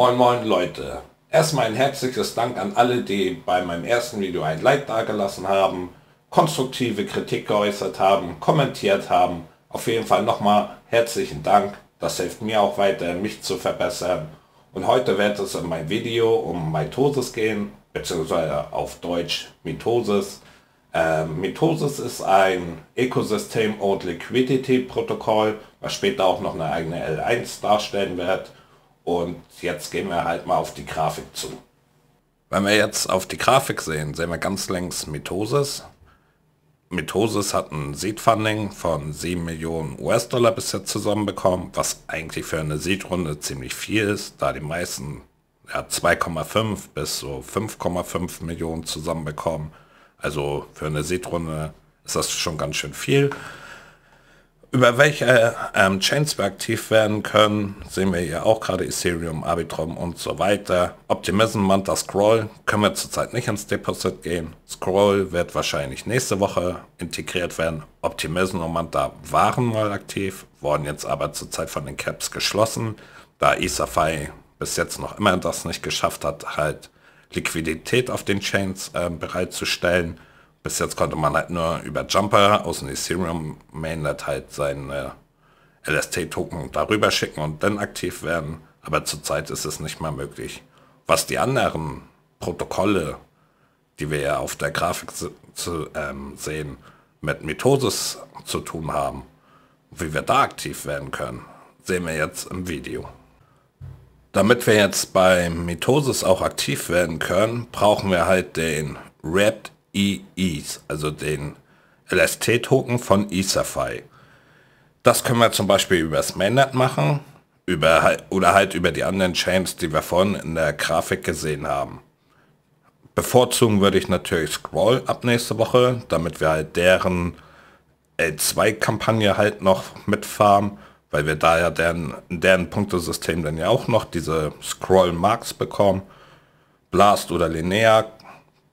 Moin moin Leute. Erstmal ein herzliches Dank an alle, die bei meinem ersten Video ein Like dargelassen haben, konstruktive Kritik geäußert haben, kommentiert haben. Auf jeden Fall nochmal herzlichen Dank. Das hilft mir auch weiter, mich zu verbessern. Und heute wird es in meinem Video um Mitosis gehen, beziehungsweise auf Deutsch Mitosis. Ähm, Mitosis ist ein Ecosystem- und Liquidity-Protokoll, was später auch noch eine eigene L1 darstellen wird und jetzt gehen wir halt mal auf die Grafik zu. Wenn wir jetzt auf die Grafik sehen, sehen wir ganz links Mitosis. Mitosis hat ein Seed-Funding von 7 Millionen US-Dollar bisher jetzt zusammenbekommen, was eigentlich für eine Seed-Runde ziemlich viel ist, da die meisten ja, 2,5 bis so 5,5 Millionen zusammenbekommen. Also für eine Seed-Runde ist das schon ganz schön viel. Über welche ähm, Chains wir aktiv werden können, sehen wir ja auch gerade Ethereum, Arbitrum und so weiter. Optimism, Manta Scroll können wir zurzeit nicht ins Deposit gehen. Scroll wird wahrscheinlich nächste Woche integriert werden. Optimism und Manta waren mal aktiv, wurden jetzt aber zurzeit von den Caps geschlossen, da EtherFi bis jetzt noch immer das nicht geschafft hat, halt Liquidität auf den Chains äh, bereitzustellen bis jetzt konnte man halt nur über Jumper aus dem Ethereum Mainnet halt seine LST-Token darüber schicken und dann aktiv werden. Aber zurzeit ist es nicht mehr möglich. Was die anderen Protokolle, die wir ja auf der Grafik zu, zu ähm, sehen, mit Mitosis zu tun haben, wie wir da aktiv werden können, sehen wir jetzt im Video. Damit wir jetzt bei Mitosis auch aktiv werden können, brauchen wir halt den Wrapped EEs, also den LST-Token von Etherfi. Das können wir zum Beispiel über das Mainnet machen über, oder halt über die anderen Chains, die wir vorhin in der Grafik gesehen haben. Bevorzugen würde ich natürlich Scroll ab nächste Woche, damit wir halt deren L2-Kampagne halt noch mitfahren, weil wir da ja deren, deren Punktesystem dann ja auch noch diese Scroll-Marks bekommen. Blast oder Linear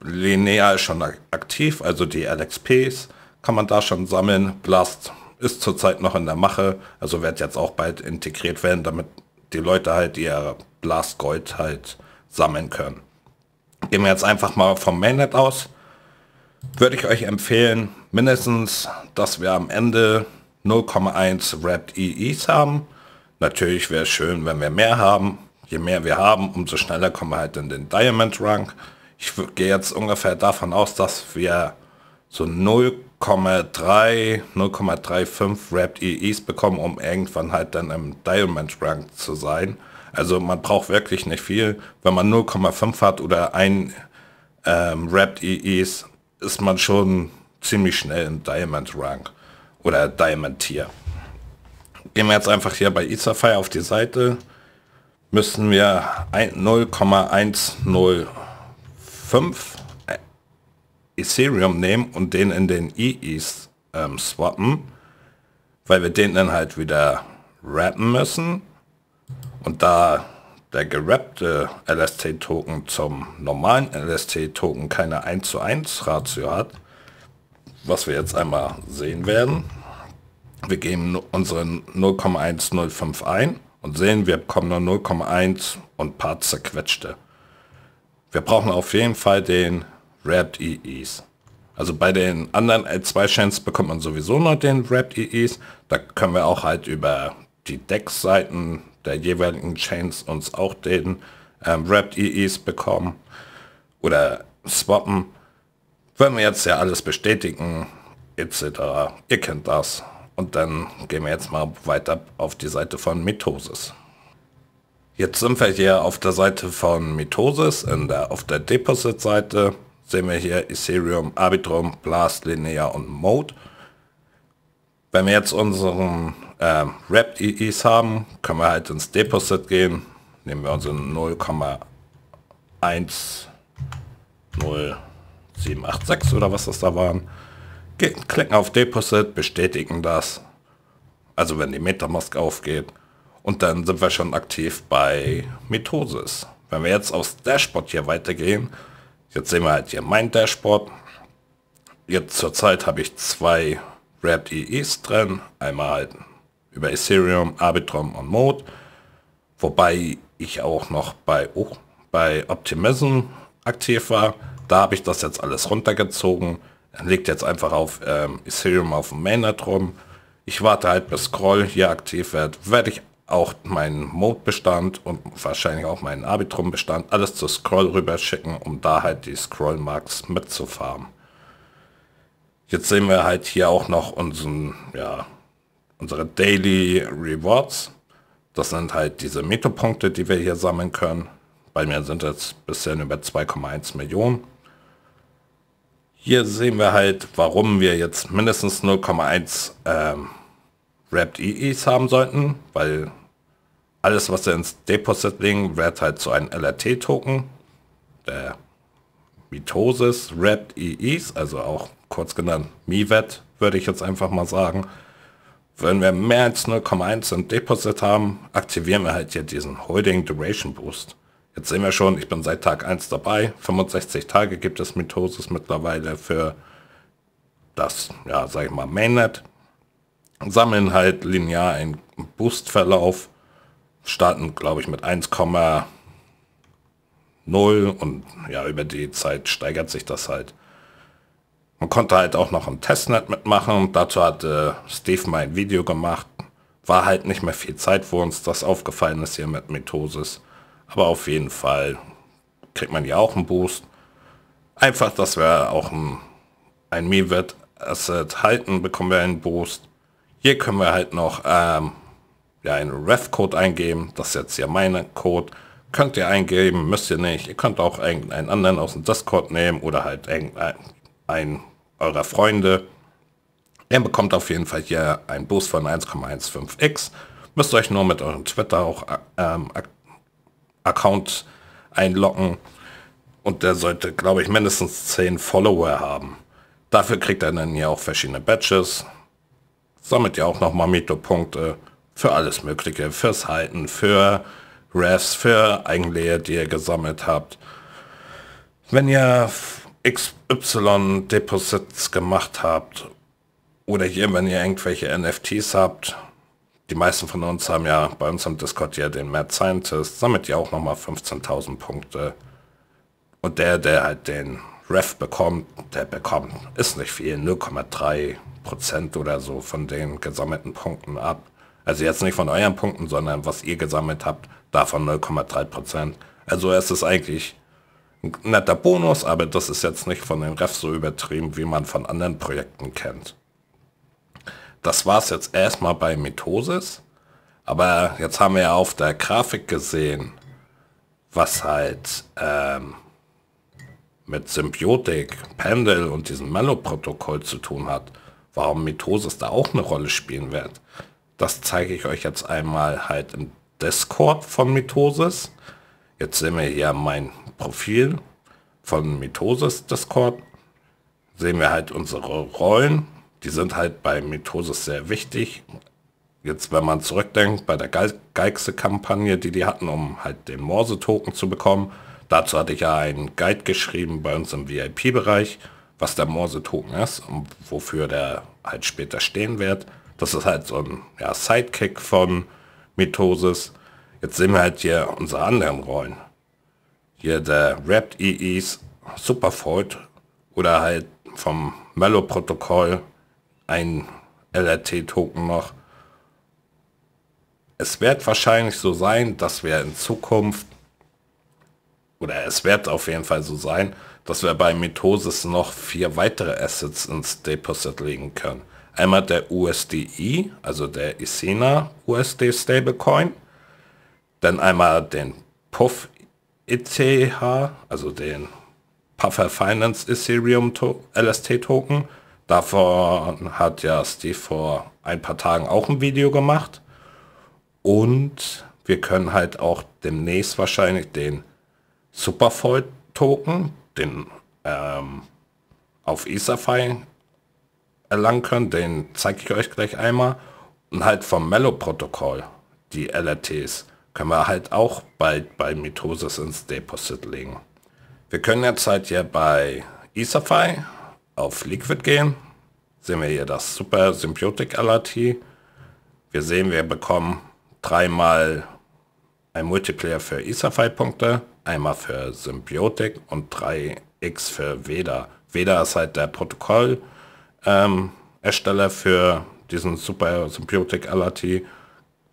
linear schon aktiv, also die LXPs kann man da schon sammeln. Blast ist zurzeit noch in der Mache, also wird jetzt auch bald integriert werden, damit die Leute halt ihr Blast Gold halt sammeln können. Gehen wir jetzt einfach mal vom Mainnet aus. Würde ich euch empfehlen, mindestens, dass wir am Ende 0,1 Wrapped EEs haben. Natürlich wäre es schön, wenn wir mehr haben. Je mehr wir haben, umso schneller kommen wir halt in den Diamond Rank ich gehe jetzt ungefähr davon aus, dass wir so 0,3, 0,35 Wrapped EEs bekommen, um irgendwann halt dann im Diamond Rank zu sein. Also man braucht wirklich nicht viel. Wenn man 0,5 hat oder ein ähm, Wrapped EEs, ist man schon ziemlich schnell im Diamond Rank oder Diamond Tier. Gehen wir jetzt einfach hier bei Etherfire auf die Seite, müssen wir 0,10 fünf äh, Ethereum nehmen und den in den EEs ähm, swappen, weil wir den dann halt wieder rappen müssen. Und da der gerappte LST-Token zum normalen LST-Token keine 1 zu 1 Ratio hat, was wir jetzt einmal sehen werden, wir geben unseren 0,105 ein und sehen, wir bekommen nur 0,1 und paar zerquetschte wir brauchen auf jeden Fall den Wrapped EEs. Also bei den anderen L2-Chains bekommt man sowieso nur den Wrapped EEs. Da können wir auch halt über die Deckseiten der jeweiligen Chains uns auch den ähm, Wrapped EEs bekommen oder swappen. Wenn wir jetzt ja alles bestätigen, etc. Ihr kennt das. Und dann gehen wir jetzt mal weiter auf die Seite von Mitosis. Jetzt sind wir hier auf der Seite von Mitosis, in der, auf der Deposit-Seite sehen wir hier Ethereum, Arbitrum, Blast, Linear und Mode. Wenn wir jetzt unseren äh, Wrapped EEs haben, können wir halt ins Deposit gehen, nehmen wir unseren 0,10786 oder was das da waren, klicken auf Deposit, bestätigen das, also wenn die Metamask aufgeht und dann sind wir schon aktiv bei Mitosis. Wenn wir jetzt aufs Dashboard hier weitergehen, jetzt sehen wir halt hier mein Dashboard. Jetzt zurzeit habe ich zwei Wrapped EEs drin, einmal halt über Ethereum, Arbitrum und Mode. Wobei ich auch noch bei, oh, bei Optimism aktiv war. Da habe ich das jetzt alles runtergezogen. Legt jetzt einfach auf ähm, Ethereum auf dem Mainnet rum. Ich warte halt bis Scroll hier aktiv wird. Werde ich auch meinen Mode-Bestand und wahrscheinlich auch meinen Arbitrum-Bestand alles zu Scroll rüber schicken, um da halt die Scroll-Marks mitzufarmen. Jetzt sehen wir halt hier auch noch unseren, ja, unsere Daily Rewards. Das sind halt diese Meto-Punkte, die wir hier sammeln können. Bei mir sind es bisher über 2,1 Millionen. Hier sehen wir halt, warum wir jetzt mindestens 0,1 ähm, Wrapped EEs haben sollten, weil alles, was er ins Deposit legen, wird halt zu einem LRT-Token, der Mitosis Wrapped EEs, also auch kurz genannt MIVET, würde ich jetzt einfach mal sagen. Wenn wir mehr als 0,1 im Deposit haben, aktivieren wir halt hier diesen Holding Duration Boost. Jetzt sehen wir schon, ich bin seit Tag 1 dabei. 65 Tage gibt es Mitosis mittlerweile für das, ja, sag ich mal, Mainnet. Sammeln halt linear einen Boostverlauf starten, glaube ich, mit 1,0 und ja, über die Zeit steigert sich das halt. Man konnte halt auch noch im Testnet mitmachen. Dazu hatte äh, Steve mein Video gemacht. War halt nicht mehr viel Zeit, wo uns das aufgefallen ist hier mit Mitosis. Aber auf jeden Fall kriegt man ja auch einen Boost. Einfach, dass wir auch ein, ein Mevet Asset halten, bekommen wir einen Boost. Hier können wir halt noch ähm, ihr einen Ref-Code eingeben. Das ist jetzt hier meine Code. Könnt ihr eingeben, müsst ihr nicht. Ihr könnt auch einen anderen aus dem Discord nehmen oder halt irgendeinen eurer Freunde. Ihr bekommt auf jeden Fall hier einen Boost von 1,15x. Müsst euch nur mit eurem Twitter auch ähm, Account einloggen. Und der sollte, glaube ich, mindestens 10 Follower haben. Dafür kriegt er dann hier auch verschiedene Badges. Sammelt ja auch noch Mamito-Punkte für alles Mögliche, fürs Halten, für Refs, für Eigenlehe, die ihr gesammelt habt. Wenn ihr XY-Deposits gemacht habt oder hier, wenn ihr irgendwelche NFTs habt, die meisten von uns haben ja bei uns am Discord ja den Mad Scientist, sammelt ja auch nochmal 15.000 Punkte. Und der, der halt den Ref bekommt, der bekommt, ist nicht viel, 0,3% oder so von den gesammelten Punkten ab. Also jetzt nicht von euren Punkten, sondern was ihr gesammelt habt, davon 0,3 Also es ist eigentlich ein netter Bonus, aber das ist jetzt nicht von den Ref so übertrieben, wie man von anderen Projekten kennt. Das war es jetzt erstmal bei Mitosis. Aber jetzt haben wir ja auf der Grafik gesehen, was halt ähm, mit Symbiotik, Pendel und diesem mellow protokoll zu tun hat, warum Mitosis da auch eine Rolle spielen wird. Das zeige ich euch jetzt einmal halt im Discord von Mitosis. Jetzt sehen wir hier mein Profil von Mitosis Discord. Sehen wir halt unsere Rollen. Die sind halt bei Mitosis sehr wichtig. Jetzt, wenn man zurückdenkt, bei der Geixe-Kampagne, die die hatten, um halt den Morse-Token zu bekommen, dazu hatte ich ja einen Guide geschrieben bei uns im VIP-Bereich, was der Morse-Token ist und wofür der halt später stehen wird. Das ist halt so ein ja, Sidekick von Mitosis. Jetzt sehen wir halt hier unsere anderen Rollen. Hier der Rapt EEs Superfold oder halt vom Mellow-Protokoll ein LRT-Token noch. Es wird wahrscheinlich so sein, dass wir in Zukunft, oder es wird auf jeden Fall so sein, dass wir bei Mitosis noch vier weitere Assets ins Deposit legen können. Einmal der USDI, also der Isena USD Stablecoin, dann einmal den Puff ETH, also den Puffer Finance Ethereum LST Token. Davon hat ja Steve vor ein paar Tagen auch ein Video gemacht. Und wir können halt auch demnächst wahrscheinlich den Superfold Token, den ähm, auf Etherfi erlangen könnt, den zeige ich euch gleich einmal. Und halt vom Mellow-Protokoll, die LRTs, können wir halt auch bald bei Mitosis ins Deposit legen. Wir können jetzt halt hier bei Etherfi auf Liquid gehen. Sehen wir hier das Super Symbiotic LRT. Wir sehen, wir bekommen dreimal ein Multiplayer für Etherfi-Punkte, einmal für Symbiotic und 3x für Veda. Veda ist halt der Protokoll, ähm, Ersteller für diesen Super Symbiotic LRT.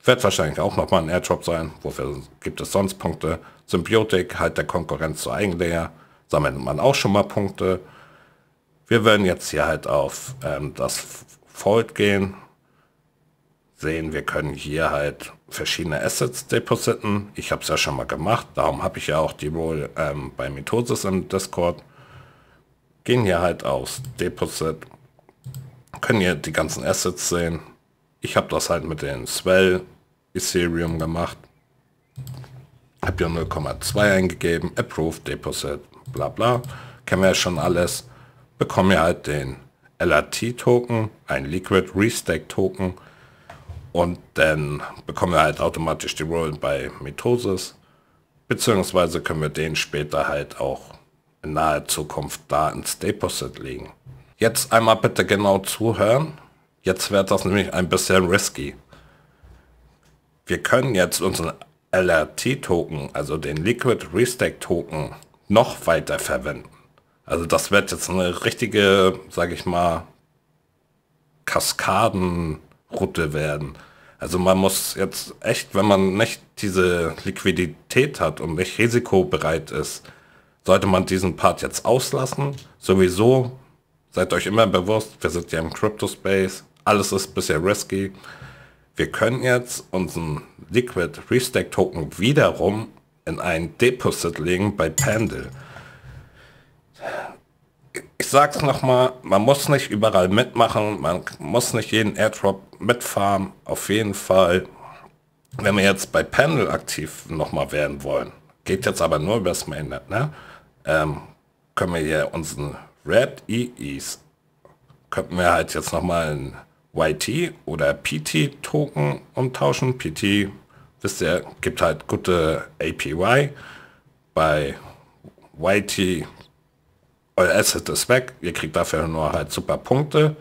Wird wahrscheinlich auch nochmal ein Airdrop sein. Wofür gibt es sonst Punkte? Symbiotik, halt der Konkurrenz zu Eigenlayer, sammelt man auch schon mal Punkte. Wir werden jetzt hier halt auf ähm, das Fold gehen. Sehen, wir können hier halt verschiedene Assets depositen. Ich habe es ja schon mal gemacht, darum habe ich ja auch die Roll ähm, bei Mitosis im Discord. Gehen hier halt aufs Deposit könnt ihr die ganzen Assets sehen. Ich habe das halt mit den Swell Ethereum gemacht. Hab ja 0,2 eingegeben, Approved, Deposit, bla bla. Kennen wir ja schon alles. Bekommen wir halt den LRT-Token, ein Liquid Restack-Token und dann bekommen wir halt automatisch die Rollen bei Mitosis. Beziehungsweise können wir den später halt auch in naher Zukunft da ins Deposit legen. Jetzt einmal bitte genau zuhören. Jetzt wird das nämlich ein bisschen risky. Wir können jetzt unseren LRT-Token, also den Liquid Restack-Token, noch weiter verwenden. Also das wird jetzt eine richtige, sage ich mal, Kaskadenroute werden. Also man muss jetzt echt, wenn man nicht diese Liquidität hat und nicht risikobereit ist, sollte man diesen Part jetzt auslassen. Sowieso Seid euch immer bewusst, wir sind ja im Crypto-Space, alles ist bisher risky. Wir können jetzt unseren Liquid Restack Token wiederum in ein Deposit legen bei Pendel. Ich sag's nochmal, man muss nicht überall mitmachen, man muss nicht jeden Airdrop mitfahren. Auf jeden Fall, wenn wir jetzt bei Pendel aktiv nochmal werden wollen, geht jetzt aber nur über das Mainnet, ne? Ähm, können wir hier unseren Red EEs. Könnten wir halt jetzt nochmal ein YT oder PT Token umtauschen. PT, wisst ihr, gibt halt gute APY. Bei YT euer Asset ist weg, ihr kriegt dafür nur halt super Punkte.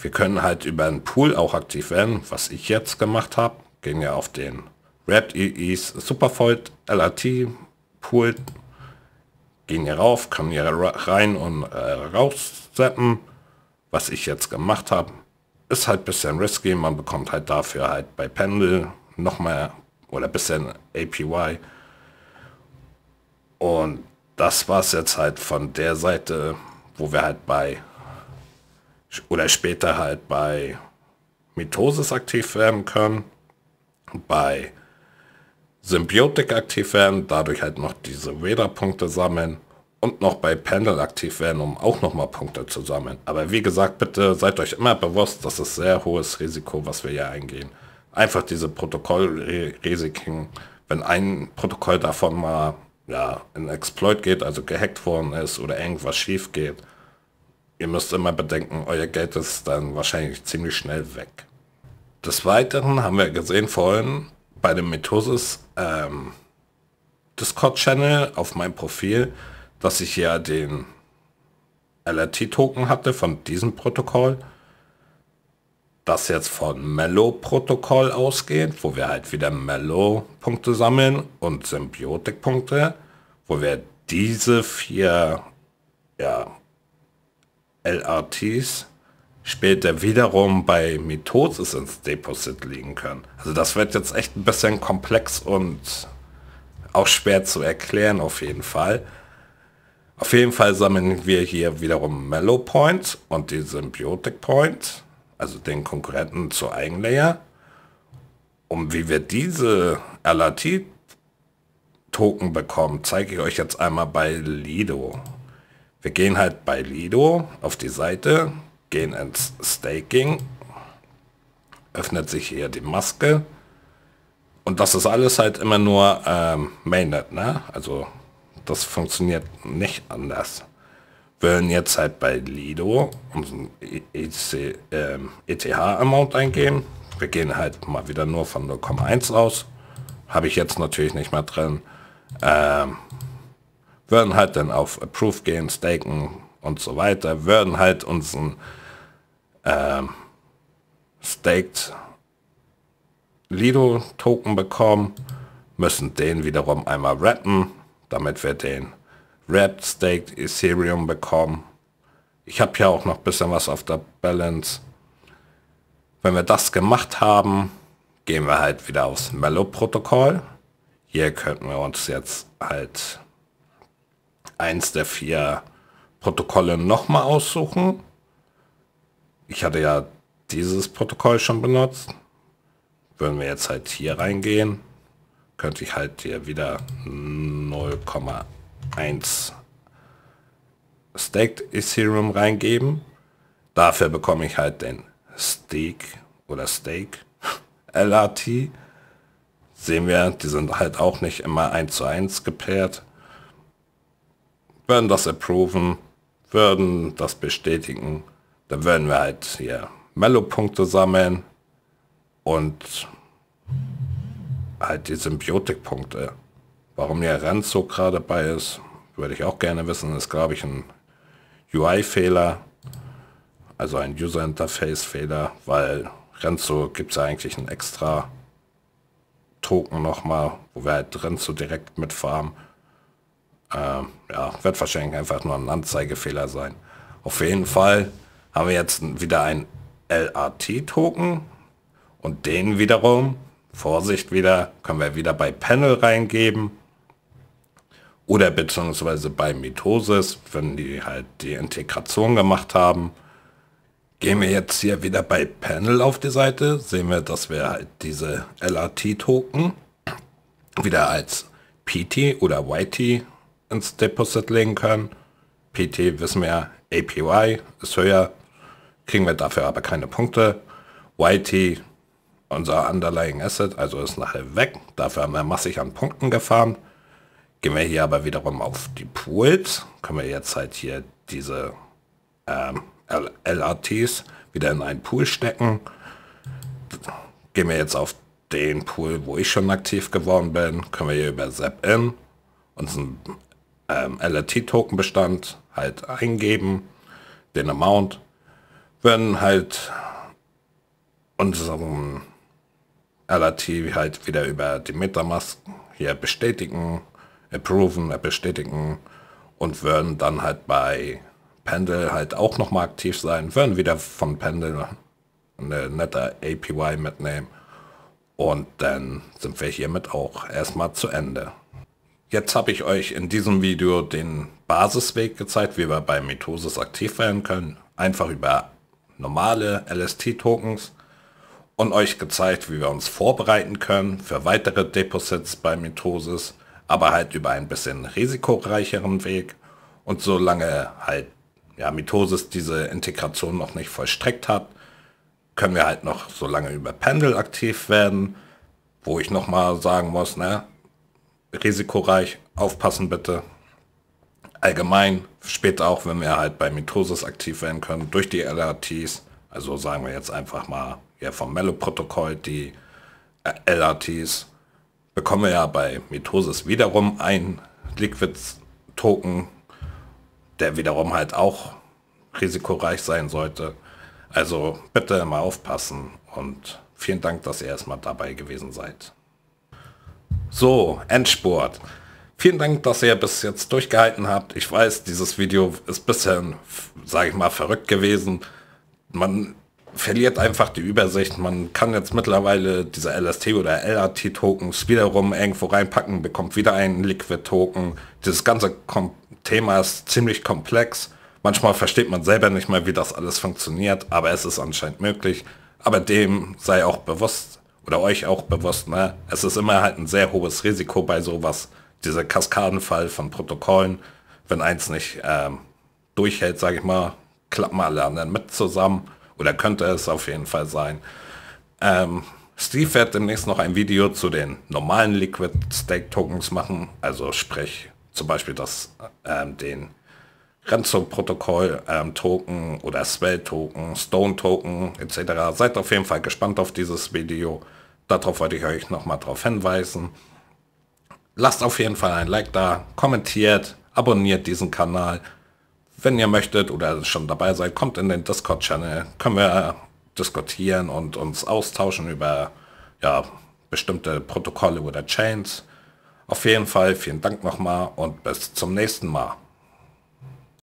Wir können halt über einen Pool auch aktiv werden, was ich jetzt gemacht habe. Gehen wir auf den Red EEs Superfold LRT Pool gehen hier rauf, kann hier rein und äh, rauszappen, was ich jetzt gemacht habe. Ist halt bisschen risky, man bekommt halt dafür halt bei Pendel nochmal oder bisschen APY. Und das war es jetzt halt von der Seite, wo wir halt bei oder später halt bei Mitosis aktiv werden können, bei Symbiotik aktiv werden, dadurch halt noch diese Weder-Punkte sammeln und noch bei Pendel aktiv werden, um auch nochmal Punkte zu sammeln. Aber wie gesagt, bitte seid euch immer bewusst, das ist sehr hohes Risiko, was wir hier eingehen. Einfach diese Protokollrisiken, wenn ein Protokoll davon mal ja, in Exploit geht, also gehackt worden ist oder irgendwas schief geht, ihr müsst immer bedenken, euer Geld ist dann wahrscheinlich ziemlich schnell weg. Des Weiteren haben wir gesehen vorhin, bei dem Mitosis ähm, Discord-Channel auf meinem Profil, dass ich ja den LRT-Token hatte von diesem Protokoll, das jetzt von Mellow-Protokoll ausgeht, wo wir halt wieder Mellow-Punkte sammeln und Symbiotik-Punkte, wo wir diese vier ja, LRTs später wiederum bei Mitosis ins Deposit liegen können. Also das wird jetzt echt ein bisschen komplex und auch schwer zu erklären auf jeden Fall. Auf jeden Fall sammeln wir hier wiederum Mellow Point und die Symbiotic Point, also den Konkurrenten zur Eigenlayer. Und wie wir diese LRT-Token bekommen, zeige ich euch jetzt einmal bei Lido. Wir gehen halt bei Lido auf die Seite, gehen ins Staking, öffnet sich hier die Maske und das ist alles halt immer nur ähm, Mainnet, ne? Also das funktioniert nicht anders. Wir würden jetzt halt bei Lido unseren ETH-Amount ähm, e eingeben. Wir gehen halt mal wieder nur von 0,1 aus. Habe ich jetzt natürlich nicht mehr drin. Ähm, würden halt dann auf Approve gehen, staken, und so weiter, würden halt unseren ähm, Staked Lido Token bekommen, müssen den wiederum einmal rappen, damit wir den Wrapped Staked Ethereum bekommen. Ich habe ja auch noch bisschen was auf der Balance. Wenn wir das gemacht haben, gehen wir halt wieder aufs Mellow-Protokoll. Hier könnten wir uns jetzt halt eins der vier Protokolle nochmal aussuchen. Ich hatte ja dieses Protokoll schon benutzt. Würden wir jetzt halt hier reingehen, könnte ich halt hier wieder 0,1 Staked Ethereum reingeben. Dafür bekomme ich halt den Stake oder Stake LRT. Sehen wir, die sind halt auch nicht immer 1 zu 1 gepaart. Werden das approven würden das bestätigen, dann würden wir halt hier Mellow-Punkte sammeln und halt die Symbiotik-Punkte. Warum der Renzo gerade bei ist, würde ich auch gerne wissen. Ist, glaube ich, ein UI-Fehler, also ein User-Interface-Fehler, weil Renzo gibt es ja eigentlich einen extra Token nochmal, wo wir halt Renzo direkt mitfarmen. Ähm, ja, wird wahrscheinlich einfach nur ein Anzeigefehler sein. Auf jeden Fall haben wir jetzt wieder ein LAT-Token und den wiederum, Vorsicht wieder, können wir wieder bei Panel reingeben oder beziehungsweise bei Mitosis, wenn die halt die Integration gemacht haben. Gehen wir jetzt hier wieder bei Panel auf die Seite, sehen wir, dass wir halt diese LAT-Token wieder als PT oder YT ins Deposit legen können. PT wissen wir, APY ist höher, kriegen wir dafür aber keine Punkte. YT, unser Underlying Asset, also ist nachher weg. Dafür haben wir massig an Punkten gefahren. Gehen wir hier aber wiederum auf die Pools, können wir jetzt halt hier diese ähm, LRTs wieder in einen Pool stecken. Gehen wir jetzt auf den Pool, wo ich schon aktiv geworden bin, können wir hier über Zap in uns ein ähm, lrt bestand halt eingeben, den Amount, wenn halt unseren LRT halt wieder über die Metamask hier bestätigen, approven, äh, bestätigen und würden dann halt bei Pendel halt auch noch mal aktiv sein, würden wieder von Pendel eine nette APY mitnehmen und dann sind wir hiermit auch erstmal zu Ende. Jetzt habe ich euch in diesem Video den Basisweg gezeigt, wie wir bei Mitosis aktiv werden können. Einfach über normale LST-Tokens und euch gezeigt, wie wir uns vorbereiten können für weitere Deposits bei Mitosis, aber halt über ein bisschen risikoreicheren Weg. Und solange halt ja, Mitosis diese Integration noch nicht vollstreckt hat, können wir halt noch so lange über Pendel aktiv werden, wo ich nochmal sagen muss, ne, risikoreich. Aufpassen bitte. Allgemein, später auch, wenn wir halt bei Mitosis aktiv werden können, durch die LRTs, also sagen wir jetzt einfach mal ja, vom Mello-Protokoll, die LRTs, bekommen wir ja bei Mitosis wiederum ein Liquid-Token, der wiederum halt auch risikoreich sein sollte. Also bitte mal aufpassen und vielen Dank, dass ihr erstmal dabei gewesen seid. So, Endspurt. Vielen Dank, dass ihr bis jetzt durchgehalten habt. Ich weiß, dieses Video ist bisher, sage ich mal, verrückt gewesen. Man verliert einfach die Übersicht. Man kann jetzt mittlerweile diese LST oder LAT-Tokens wiederum irgendwo reinpacken, bekommt wieder einen Liquid-Token. Dieses ganze Kom Thema ist ziemlich komplex. Manchmal versteht man selber nicht mal, wie das alles funktioniert, aber es ist anscheinend möglich. Aber dem sei auch bewusst, oder euch auch bewusst, ne? Es ist immer halt ein sehr hohes Risiko bei sowas, dieser Kaskadenfall von Protokollen, wenn eins nicht ähm, durchhält, sage ich mal, klappen alle anderen mit zusammen oder könnte es auf jeden Fall sein. Ähm, Steve wird demnächst noch ein Video zu den normalen Liquid Stake Tokens machen, also sprich zum Beispiel das, ähm, den Renzo-Protokoll-Token ähm, oder Swell-Token, Stone-Token etc. Seid auf jeden Fall gespannt auf dieses Video. Darauf wollte ich euch nochmal darauf hinweisen. Lasst auf jeden Fall ein Like da, kommentiert, abonniert diesen Kanal. Wenn ihr möchtet oder schon dabei seid, kommt in den Discord-Channel. Können wir diskutieren und uns austauschen über ja, bestimmte Protokolle oder Chains. Auf jeden Fall vielen Dank nochmal und bis zum nächsten Mal.